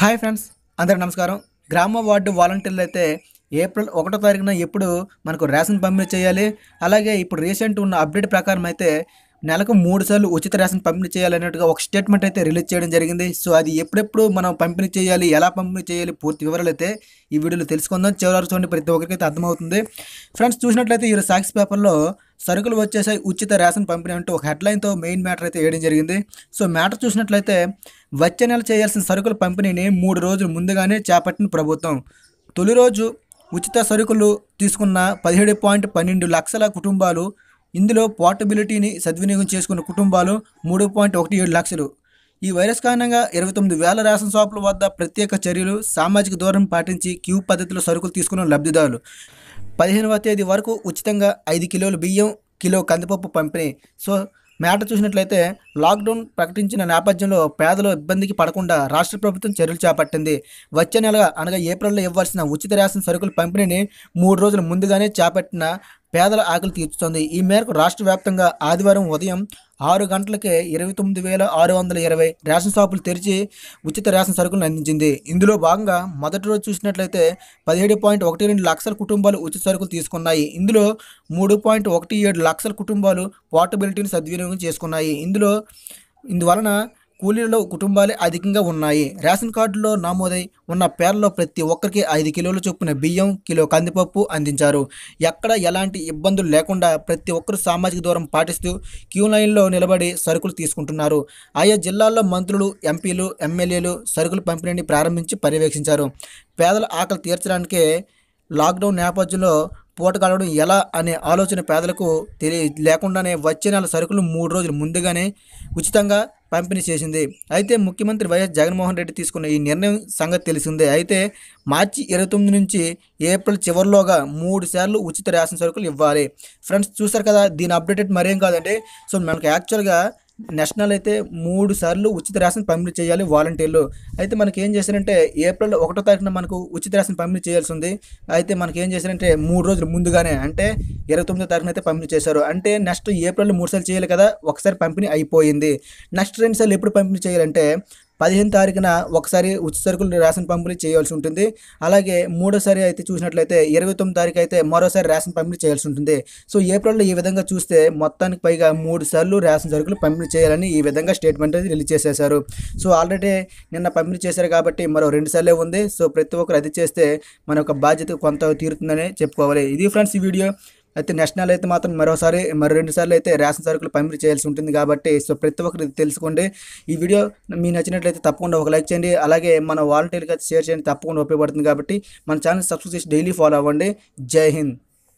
hi friends అందరికి నమస్కారం గ్రామ వార్డు వాలంటీర్లు అయితే ఏప్రిల్ ఒకటో తారీఖున ఎప్పుడు మనకు రేషన్ పంపిణీ చేయాలి అలాగే ఇప్పుడు రీసెంట్ ఉన్న అప్డేట్ ప్రకారం అయితే నెలకు మూడు సార్లు ఉచిత రేషన్ పంపిణీ చేయాలన్నట్టుగా ఒక స్టేట్మెంట్ అయితే రిలీజ్ చేయడం జరిగింది సో అది ఎప్పుడెప్పుడు మనం పంపిణీ చేయాలి ఎలా పంపిణీ చేయాలి పూర్తి వివరాలు అయితే ఈ వీడియోలో తెలుసుకుందాం చివరి చూడండి ప్రతి ఒక్కరికి అయితే అర్థమవుతుంది ఫ్రెండ్స్ చూసినట్లయితే ఈ సాక్షి పేపర్లో సరుకులు వచ్చేసాయి ఉచిత రేషన్ పంపిణీ అంటూ ఒక హెడ్లైన్తో మెయిన్ మ్యాటర్ అయితే వేయడం జరిగింది సో మ్యాటర్ చూసినట్లయితే వచ్చే నెల చేయాల్సిన సరుకుల పంపిణీని మూడు రోజులు ముందుగానే చేపట్టిన ప్రభుత్వం తొలి రోజు ఉచిత సరుకులు తీసుకున్న పదిహేడు పాయింట్ పన్నెండు లక్షల కుటుంబాలు ఇందులో పోర్టబిలిటీని సద్వినియోగం చేసుకున్న కుటుంబాలు మూడు పాయింట్ ఒకటి ఏడు లక్షలు ఈ వైరస్ కారణంగా ఇరవై తొమ్మిది వేల రేషన్ షాపుల వద్ద ప్రత్యేక చర్యలు సామాజిక దూరం పాటించి క్యూ పద్ధతిలో సరుకులు తీసుకున్న లబ్ధిదారులు పదిహేనవ తేదీ వరకు ఉచితంగా ఐదు కిలోలు బియ్యం కిలో కందిపప్పు పంపిణీ సో మేట చూసినట్లయితే లాక్డౌన్ ప్రకటించిన నేపథ్యంలో పేదలు ఇబ్బందికి పడకుండా రాష్ట్ర ప్రభుత్వం చర్యలు చేపట్టింది వచ్చే నెల అనగా ఏప్రిల్లో ఇవ్వాల్సిన ఉచిత రేషన్ సరుకుల పంపిణీని మూడు రోజుల ముందుగానే చేపట్టిన పేదల ఆకలి తీర్చుతోంది ఈ మేరకు రాష్ట్ర వ్యాప్తంగా ఆదివారం ఉదయం ఆరు గంటలకే ఇరవై తొమ్మిది వేల ఆరు వందల ఇరవై రేషన్ షాపులు తెరిచి ఉచిత రేషన్ సరుకులను అందించింది ఇందులో భాగంగా మొదటి రోజు చూసినట్లయితే పదిహేడు పాయింట్ ఒకటి రెండు లక్షల కుటుంబాలు ఉచిత సరుకులు తీసుకున్నాయి ఇందులో మూడు పాయింట్ ఒకటి ఏడు లక్షల కుటుంబాలు పోర్టబిలిటీని సద్వినియోగం చేసుకున్నాయి ఇందులో ఇందువలన కూలీలలో కుటుంబాలే అధికంగా ఉన్నాయి రేషన్ కార్డులో నమోదై ఉన్న పేర్లలో ప్రతి ఒక్కరికి ఐదు కిలోల చొప్పున బియ్యం కిలో కందిపప్పు అందించారు ఎక్కడ ఎలాంటి ఇబ్బందులు లేకుండా ప్రతి ఒక్కరు సామాజిక దూరం పాటిస్తూ క్యూ లైన్లో నిలబడి సరుకులు తీసుకుంటున్నారు ఆయా జిల్లాల్లో మంత్రులు ఎంపీలు ఎమ్మెల్యేలు సరుకులు పంపిణీని ప్రారంభించి పర్యవేక్షించారు పేదల ఆకలి తీర్చడానికే లాక్డౌన్ నేపథ్యంలో పూట గడవడం ఎలా అనే ఆలోచన పేదలకు తెలియ లేకుండానే వచ్చే నెల సరుకులు మూడు రోజులు ముందుగానే ఉచితంగా పంపిణీ చేసింది అయితే ముఖ్యమంత్రి వైఎస్ జగన్మోహన్ రెడ్డి తీసుకున్న ఈ నిర్ణయం సంగతి తెలిసిందే అయితే మార్చి ఇరవై తొమ్మిది నుంచి ఏప్రిల్ చివరిలోగా మూడు సార్లు ఉచిత రేషన్ సరుకులు ఇవ్వాలి ఫ్రెండ్స్ చూసారు కదా దీని అప్డేటెడ్ మరేం కాదండి సో మనకు యాక్చువల్గా నేషనల్ అయితే మూడు సార్లు ఉచిత రేషన్ పంపిణీ చేయాలి వాలంటీర్లు అయితే మనకి ఏం చేశారంటే ఏప్రిల్ ఒకటో తారీఖున మనకు ఉచిత రేషన్ పంపిణీ చేయాల్సి ఉంది అయితే మనకి ఏం చేశారంటే మూడు రోజులు ముందుగానే అంటే ఇరవై తొమ్మిదో తారీఖున అయితే పంపిణీ చేశారు అంటే నెక్స్ట్ ఏప్రిల్ మూడు సార్లు చేయాలి కదా ఒకసారి పంపిణీ అయిపోయింది నెక్స్ట్ రెండు సార్లు ఎప్పుడు పంపిణీ చేయాలంటే పదిహేను తారీఖున ఒకసారి ఉచిత సరుకులు రేషన్ పంపిణీ చేయాల్సి ఉంటుంది అలాగే మూడోసారి అయితే చూసినట్లయితే ఇరవై తొమ్మిది తారీఖు అయితే మరోసారి రేషన్ పంపిణీ చేయాల్సి ఉంటుంది సో ఏప్రిల్లో ఈ విధంగా చూస్తే మొత్తానికి పైగా మూడు సార్లు రేషన్ సరుకులు పంపిణీ చేయాలని ఈ విధంగా స్టేట్మెంట్ అనేది రిలీజ్ చేసేశారు సో ఆల్రెడీ నిన్న పంపిణీ చేశారు కాబట్టి మరో రెండు సార్లే ఉంది సో ప్రతి ఒక్కరు అది చేస్తే మన యొక్క బాధ్యత కొంత తీరుతుందని చెప్పుకోవాలి ఇది ఫ్రెండ్స్ ఈ వీడియో అయితే నేషనల్ అయితే మాత్రం మరోసారి మరి రెండు సార్లు అయితే రేషన్ సరుకులు పంపిణీ చేయాల్సి ఉంటుంది కాబట్టి సో ప్రతి ఒక్కరు ఇది తెలుసుకోండి ఈ వీడియో మీ నచ్చినట్లయితే తప్పకుండా ఒక లైక్ చేయండి అలాగే మన వాలంటీర్కి అయితే షేర్ చేయండి తప్పకుండా ఉపయోగపడుతుంది కాబట్టి మన ఛానల్ సబ్స్క్రైబ్ చేసి డైలీ ఫాలో అవ్వండి జై హింద్